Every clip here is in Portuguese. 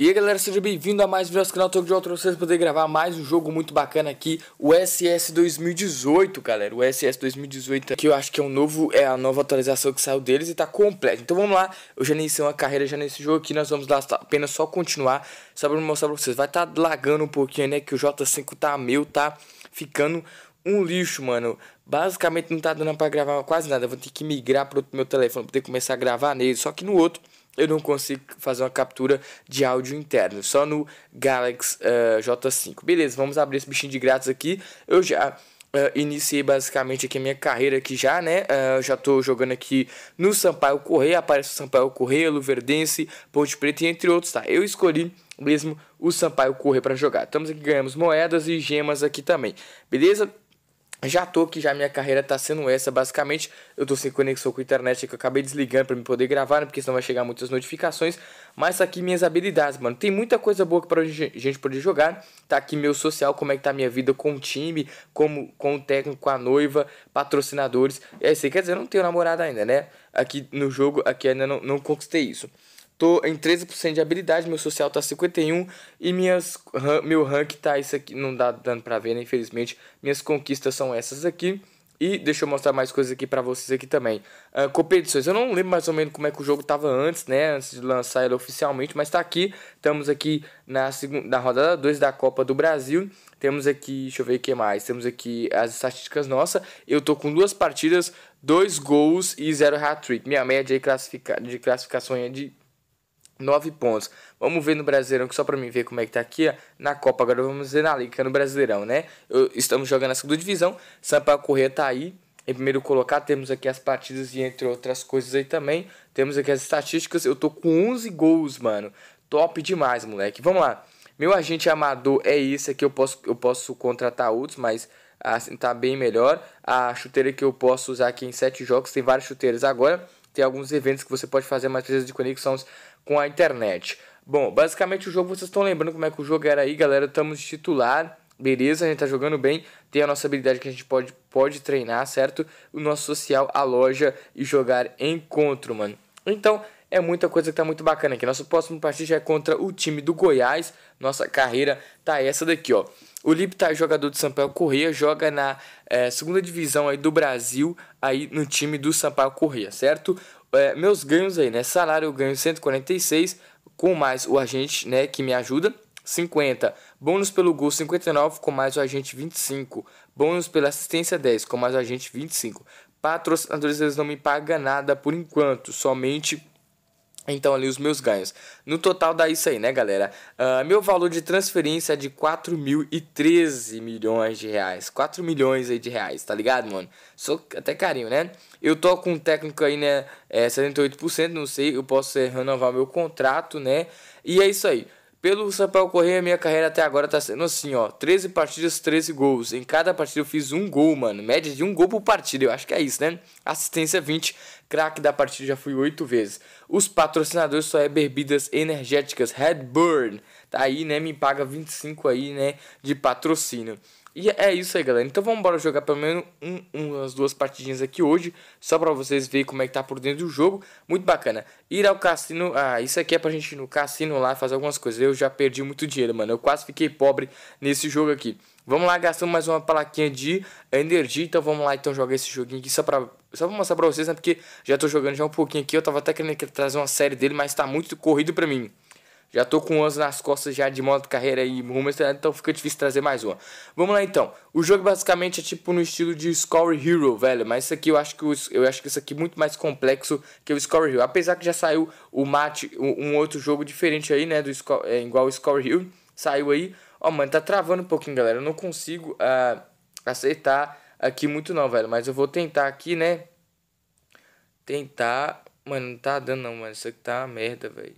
E aí galera, seja bem-vindo a mais um vídeo do canal Toco de pra vocês poder gravar mais um jogo muito bacana aqui, o SS 2018, galera, o SS 2018, que eu acho que é um novo, é a nova atualização que saiu deles e tá completo. Então vamos lá, eu já iniciei uma carreira já nesse jogo aqui, nós vamos lá apenas só continuar, só pra mostrar pra vocês, vai tá lagando um pouquinho, né, que o J5 tá meu, tá ficando um lixo, mano. Basicamente não tá dando pra gravar quase nada, eu vou ter que migrar pro meu telefone, pra poder começar a gravar nele, só que no outro eu não consigo fazer uma captura de áudio interno, só no Galaxy uh, eh, J5. Beleza, vamos abrir esse bichinho de grátis aqui. Eu já uh, iniciei basicamente aqui a minha carreira aqui já, né? Uh, já tô jogando aqui no Sampaio Correia, aparece o Sampaio Correia, Luverdense, Ponte Preta, entre outros, tá? Eu escolhi mesmo o Sampaio Correia para jogar. Estamos aqui, ganhamos moedas e gemas aqui também, beleza? Já tô que já minha carreira tá sendo essa, basicamente. Eu tô sem conexão com a internet que eu acabei desligando para me poder gravar, né? porque senão vai chegar muitas notificações. Mas tá aqui minhas habilidades, mano. Tem muita coisa boa para gente poder jogar. Tá aqui meu social, como é que tá minha vida com o time, como com o técnico, com a noiva, patrocinadores. É, você quer dizer, eu não tenho namorada ainda, né? Aqui no jogo, aqui ainda não, não conquistei isso. Tô em 13% de habilidade, meu social tá 51 e minhas meu rank tá isso aqui, não dá dando para ver, né, infelizmente. Minhas conquistas são essas aqui. E deixa eu mostrar mais coisas aqui para vocês aqui também. Uh, competições, eu não lembro mais ou menos como é que o jogo tava antes, né? Antes de lançar ele oficialmente, mas tá aqui. Estamos aqui na segunda na rodada 2 da Copa do Brasil. Temos aqui, deixa eu ver o que mais. Temos aqui as estatísticas nossa. Eu tô com duas partidas, dois gols e zero hat-trick. Minha média de, classifica, de classificação é de 9 pontos. Vamos ver no Brasileirão, que só para mim ver como é que tá aqui, ó, na Copa. Agora vamos ver na Liga, é no Brasileirão, né? Eu, estamos jogando a segunda divisão, Sampa Corrêa tá aí, em é primeiro colocar, temos aqui as partidas e entre outras coisas aí também. Temos aqui as estatísticas, eu tô com 11 gols, mano. Top demais, moleque. Vamos lá. Meu agente amador é isso aqui, eu posso, eu posso contratar outros, mas assim tá bem melhor. A chuteira que eu posso usar aqui em 7 jogos, tem várias chuteiras agora tem alguns eventos que você pode fazer mais vezes de conexões com a internet. Bom, basicamente o jogo, vocês estão lembrando como é que o jogo era aí, galera? Estamos titular, beleza, a gente tá jogando bem, tem a nossa habilidade que a gente pode, pode treinar, certo? O nosso social, a loja e jogar encontro, mano. Então, é muita coisa que tá muito bacana aqui. Nosso próximo partido já é contra o time do Goiás. Nossa carreira tá essa daqui, ó. O Liptar, jogador do Sampaio Correia, joga na é, segunda divisão aí do Brasil, aí no time do Sampaio Correia, certo? É, meus ganhos aí, né? Salário eu ganho 146, com mais o agente, né, que me ajuda, 50. Bônus pelo gol 59, com mais o agente 25. Bônus pela assistência 10, com mais o agente 25. Patrocinadores eles não me pagam nada por enquanto, somente então, ali os meus ganhos. No total dá isso aí, né, galera? Uh, meu valor de transferência é de 4.013 milhões de reais. 4 milhões aí de reais, tá ligado, mano? Sou até carinho, né? Eu tô com um técnico aí, né? É, 78%, não sei. Eu posso é, renovar meu contrato, né? E é isso aí. Pelo Sampaio Correia, minha carreira até agora tá sendo assim, ó. 13 partidas, 13 gols. Em cada partida eu fiz um gol, mano. Média de um gol por partida, eu acho que é isso, né? Assistência 20, craque da partida já fui 8 vezes. Os patrocinadores só é bebidas energéticas, Redburn. Tá aí, né? Me paga 25 aí, né? De patrocínio. E é isso aí, galera. Então vamos bora jogar pelo menos um, umas duas partidinhas aqui hoje, só pra vocês verem como é que tá por dentro do jogo. Muito bacana. Ir ao cassino, ah, isso aqui é pra gente ir no cassino lá fazer algumas coisas. Eu já perdi muito dinheiro, mano. Eu quase fiquei pobre nesse jogo aqui. Vamos lá, gastando mais uma plaquinha de energia. Então vamos lá, então jogar esse joguinho aqui só pra, só mostrar pra vocês, né? Porque já tô jogando já um pouquinho aqui. Eu tava até querendo trazer uma série dele, mas tá muito corrido pra mim. Já tô com 11 nas costas já de modo de carreira e rumo então fica difícil trazer mais uma. Vamos lá então. O jogo basicamente é tipo no estilo de Score Hero, velho, mas isso aqui eu acho que eu, eu acho que isso aqui é muito mais complexo que o Score Hero. Apesar que já saiu o mate um, um outro jogo diferente aí, né, do Score, é, igual o Score Hero, saiu aí. Ó, oh, mano, tá travando um pouquinho, galera. Eu não consigo uh, aqui muito não, velho, mas eu vou tentar aqui, né? Tentar, mano, não tá dando não, mano. Isso aqui tá uma merda, velho.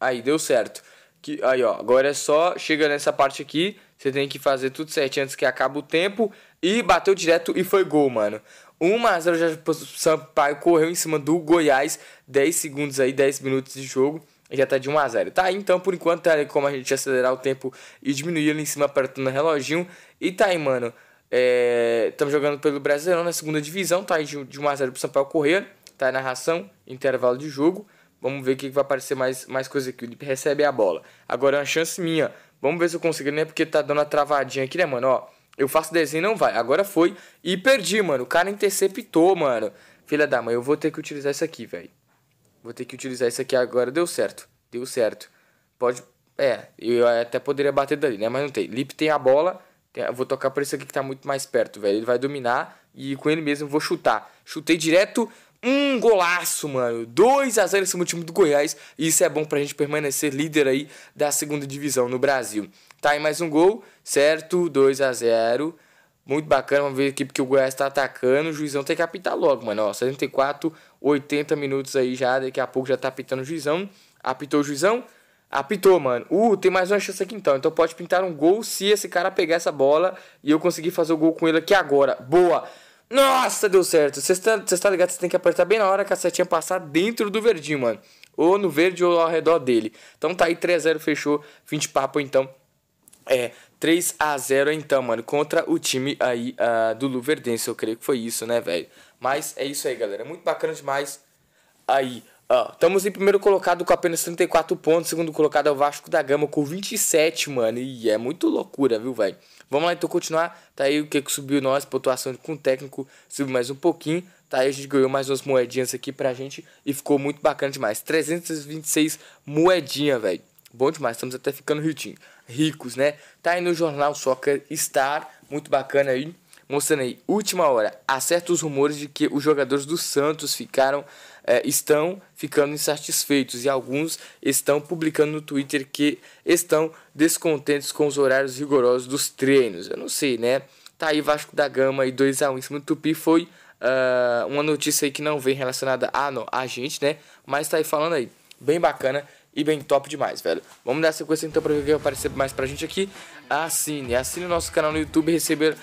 Aí, deu certo. Que, aí, ó, agora é só, chega nessa parte aqui, você tem que fazer tudo certo antes que acabe o tempo. E bateu direto e foi gol, mano. 1 a 0 já o Sampaio correu em cima do Goiás, 10 segundos aí, 10 minutos de jogo. Já tá de 1 a 0 Tá, aí, então por enquanto tá aí como a gente acelerar o tempo e diminuir ali em cima apertando o reloginho. E tá aí, mano. Estamos é, jogando pelo Brasileirão na segunda divisão, tá aí de, de 1 x 0 pro Sampaio correr. Tá aí na ração, intervalo de jogo. Vamos ver o que vai aparecer mais, mais coisa aqui. O Lipe recebe a bola. Agora é uma chance minha. Vamos ver se eu consigo, né? Porque tá dando uma travadinha aqui, né, mano? Ó, eu faço desenho não vai. Agora foi e perdi, mano. O cara interceptou, mano. Filha da mãe, eu vou ter que utilizar isso aqui, velho. Vou ter que utilizar isso aqui agora. Deu certo. Deu certo. Pode. É, eu até poderia bater dali, né? Mas não tem. Lip tem a bola. Tem... Vou tocar por esse aqui que tá muito mais perto, velho. Ele vai dominar e com ele mesmo vou chutar. Chutei direto um golaço, mano. 2 a 0 em cima do time do Goiás. E isso é bom pra gente permanecer líder aí da segunda divisão no Brasil. Tá aí mais um gol, certo? 2 a 0 muito bacana, vamos ver a equipe que o Goiás está atacando. O juizão tem que apitar logo, mano. Ó, 74, 80 minutos aí já. Daqui a pouco já tá apitando o juizão. Apitou o juizão? Apitou, mano. Uh, tem mais uma chance aqui então. Então pode pintar um gol se esse cara pegar essa bola e eu conseguir fazer o gol com ele aqui agora. Boa! Nossa, deu certo. Você está, tá ligado? Você tem que apertar bem na hora que a setinha passar dentro do verdinho, mano. Ou no verde ou ao redor dele. Então tá aí 3x0, fechou. 20 papo então. É, 3 a 0 então, mano, contra o time aí uh, do Luverdense, eu creio que foi isso, né, velho? Mas é isso aí, galera. Muito bacana demais aí Ó, estamos em primeiro colocado com apenas 34 pontos. Segundo colocado é o Vasco da Gama com 27, mano. E é muito loucura, viu, velho? Vamos lá então continuar. Tá aí o que, que subiu nós, pontuação com o técnico, subiu mais um pouquinho. Tá aí a gente ganhou mais umas moedinhas aqui pra gente e ficou muito bacana demais. 326 moedinha, velho. Bom demais, estamos até ficando ritinho. ricos, né? Tá aí no jornal Soccer Star, muito bacana aí. Mostrando aí, última hora, há certos rumores de que os jogadores do Santos ficaram é, estão ficando insatisfeitos e alguns estão publicando no Twitter que estão descontentes com os horários rigorosos dos treinos. Eu não sei, né? Tá aí Vasco da Gama e 2 a 1 em cima do Tupi foi uh, uma notícia aí que não vem relacionada a, não, a gente, né? Mas tá aí falando aí, bem bacana e bem top demais, velho. Vamos dar sequência então para ver o que vai aparecer mais pra gente aqui. Assine, assine o nosso canal no YouTube e receber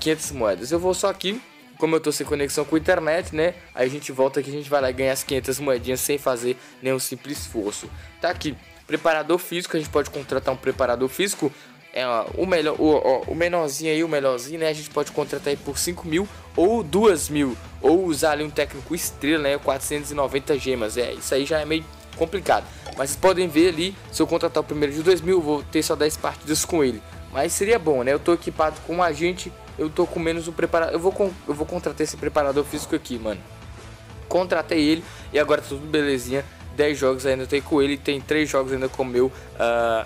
500 eh, moedas. Eu vou só aqui como eu tô sem conexão com a internet, né? Aí a gente volta aqui, a gente vai lá e ganhar as 500 moedinhas sem fazer nenhum simples esforço. Tá aqui, preparador físico, a gente pode contratar um preparador físico. É, o, melhor, o, o menorzinho aí, o melhorzinho, né? A gente pode contratar aí por 5 mil ou 2 mil. Ou usar ali um técnico estrela, né? 490 gemas. É, isso aí já é meio complicado. Mas vocês podem ver ali, se eu contratar o primeiro de 2 mil, vou ter só 10 partidas com ele. Mas seria bom, né? Eu tô equipado com um agente eu tô com menos um preparador. Eu vou, eu vou contratar esse preparador físico aqui, mano. Contratei ele e agora tá tudo belezinha. 10 jogos ainda tem com ele, tem 3 jogos ainda com o meu uh,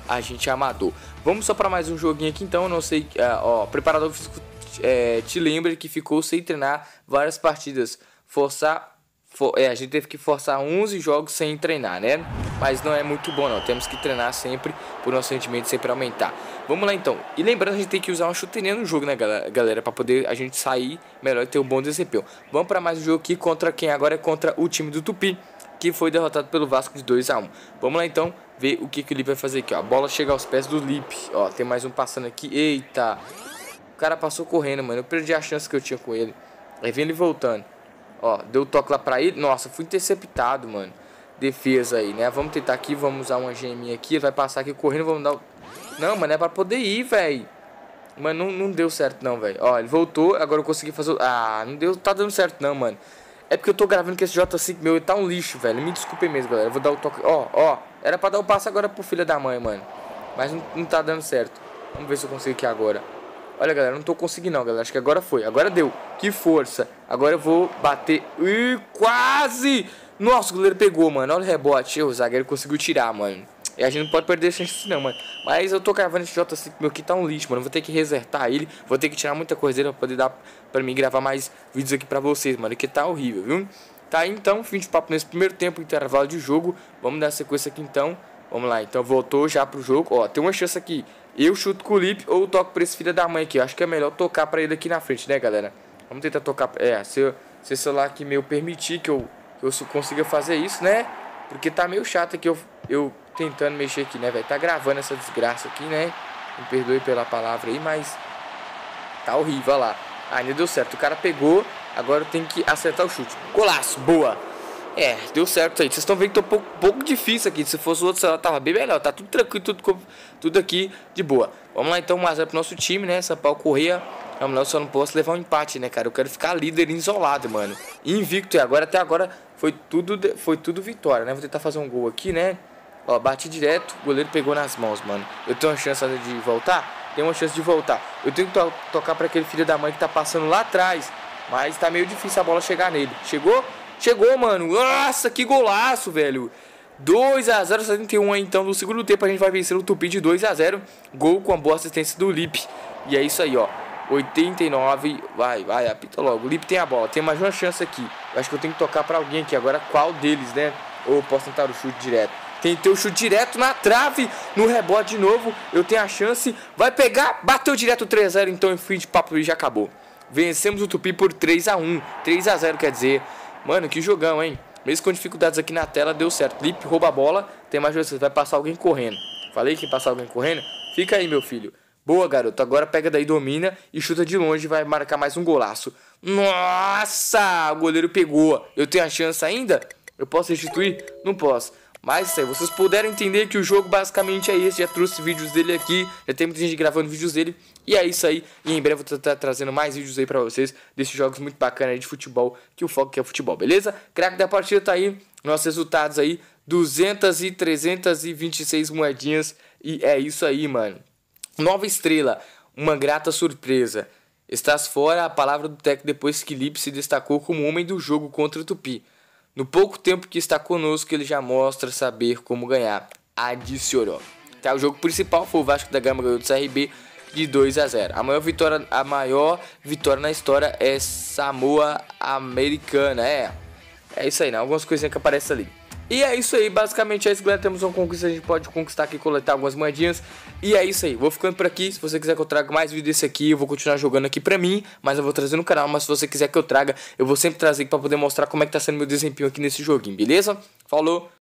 agente amador. Vamos só para mais um joguinho aqui então, não sei, uh, ó, preparador físico é, te lembra que ficou sem treinar várias partidas, forçar, for, é, a gente teve que forçar 11 jogos sem treinar, né? Mas não é muito bom não, temos que treinar sempre por nosso rendimento sempre aumentar. Vamos lá então. E lembrando, a gente tem que usar uma chuteirinha no jogo, né, galera? Pra poder a gente sair melhor e ter um bom desempenho. Vamos para mais um jogo aqui contra quem agora é contra o time do Tupi, que foi derrotado pelo Vasco de 2 a 1 Vamos lá então ver o que, que o Lip vai fazer aqui, ó. A bola chega aos pés do Lip. ó. Tem mais um passando aqui. Eita! O cara passou correndo, mano. Eu perdi a chance que eu tinha com ele. Aí vem ele voltando. Ó, deu toque lá pra ele. Nossa, fui interceptado, mano defesa aí, né? Vamos tentar aqui, vamos usar uma geminha aqui. Vai passar aqui correndo, vamos dar... Não, mano, é pra poder ir, velho. Mas não, não deu certo não, velho. Ó, ele voltou, agora eu consegui fazer... Ah, não deu, tá dando certo não, mano. É porque eu tô gravando que esse J5 meu tá um lixo, velho. Me desculpem mesmo, galera. Eu vou dar o toque... Ó, ó. Era pra dar o passo agora pro filho da mãe, mano. Mas não, não tá dando certo. Vamos ver se eu consigo aqui agora. Olha, galera, não tô conseguindo não, galera. Acho que agora foi. Agora deu. Que força. Agora eu vou bater... Ih, quase! Nossa, o goleiro pegou, mano. Olha o rebote. o zagueiro conseguiu tirar, mano. E a gente não pode perder a chance não, mano. Mas eu tô gravando esse J5 meu que tá um lixo, mano. Vou ter que resertar ele. Vou ter que tirar muita coisa dele pra poder dar pra mim gravar mais vídeos aqui pra vocês, mano. Que tá horrível, viu? Tá, então, fim de papo nesse primeiro tempo, intervalo de jogo. Vamos dar sequência aqui então. Vamos lá, então voltou já pro jogo. Ó, tem uma chance aqui. Eu chuto com o Lip ou toco pra esse filho da mãe aqui. Eu acho que é melhor tocar pra ele aqui na frente, né, galera? Vamos tentar tocar. É, se, se o celular aqui meu permitir que eu eu consiga fazer isso, né? Porque tá meio chato aqui eu, eu tentando mexer aqui, né, velho? Tá gravando essa desgraça aqui, né? Me perdoe pela palavra aí, mas tá horrível, lá. Ah, ainda deu certo. O cara pegou, agora eu tenho que acertar o chute. Golaço, boa! É, deu certo aí. Vocês estão vendo que tá um pouco, pouco difícil aqui. Se fosse o outro celular, tava bem melhor. Tá tudo tranquilo, tudo, tudo aqui de boa. Vamos lá então, mais é pro nosso time, né? São Paulo Correia não, é, mano, eu só não posso levar um empate, né, cara? Eu quero ficar líder isolado, mano. Invicto, e agora até agora foi tudo, foi tudo vitória, né? Vou tentar fazer um gol aqui, né? Ó, bati direto, o goleiro pegou nas mãos, mano. Eu tenho uma chance de voltar? Tenho uma chance de voltar. Eu tenho que to tocar para aquele filho da mãe que tá passando lá atrás. Mas tá meio difícil a bola chegar nele. Chegou? Chegou, mano. Nossa, que golaço, velho. 2 a 0 71 então no segundo tempo a gente vai vencer o Tupi de 2 a 0 Gol com a boa assistência do Lipe. E é isso aí, ó. 89, vai, vai, apita logo. O Lipe tem a bola, tem mais uma chance aqui. acho que eu tenho que tocar para alguém aqui agora. Qual deles, né? Ou eu posso tentar o chute direto. Tentei o chute direto na trave, no rebote de novo. Eu tenho a chance, vai pegar, bateu direto 3x0. Então, enfim, de papo e já acabou. Vencemos o Tupi por 3x1, 3x0 quer dizer. Mano, que jogão, hein? Mesmo com dificuldades aqui na tela, deu certo. Lipe rouba a bola, tem mais chance, vai passar alguém correndo. Falei que passar alguém correndo? Fica aí, meu filho. Boa, garoto. Agora pega daí, domina e chuta de longe. Vai marcar mais um golaço. Nossa! O goleiro pegou. Eu tenho a chance ainda? Eu posso restituir? Não posso. Mas isso aí, vocês puderam entender que o jogo basicamente é esse. Já trouxe vídeos dele aqui, já tem muita gente gravando vídeos dele. E é isso aí. E em breve eu vou estar trazendo mais vídeos aí pra vocês desses jogos muito bacanas de futebol, que o foco é futebol, beleza? Crack da partida tá aí, nossos resultados aí, 200 e 326 moedinhas. E é isso aí, mano. Nova estrela, uma grata surpresa. Estás fora a palavra do Tec depois que Lipe se destacou como homem do jogo contra o Tupi. No pouco tempo que está conosco, ele já mostra saber como ganhar. Adicionou. Tá, o jogo principal foi o Vasco da Gama ganhou do CRB de 2 a 0. A maior vitória, a maior vitória na história é Samoa Americana, é. É isso aí, né? Algumas coisinhas que aparecem ali. E é isso aí, basicamente é isso, galera. Temos uma conquista, a gente pode conquistar aqui, coletar algumas moedinhas. E é isso aí, vou ficando por aqui. Se você quiser que eu traga mais vídeo desse aqui, eu vou continuar jogando aqui pra mim, mas eu vou trazer no canal. Mas se você quiser que eu traga, eu vou sempre trazer aqui pra poder mostrar como é que tá sendo meu desempenho aqui nesse joguinho, beleza? Falou!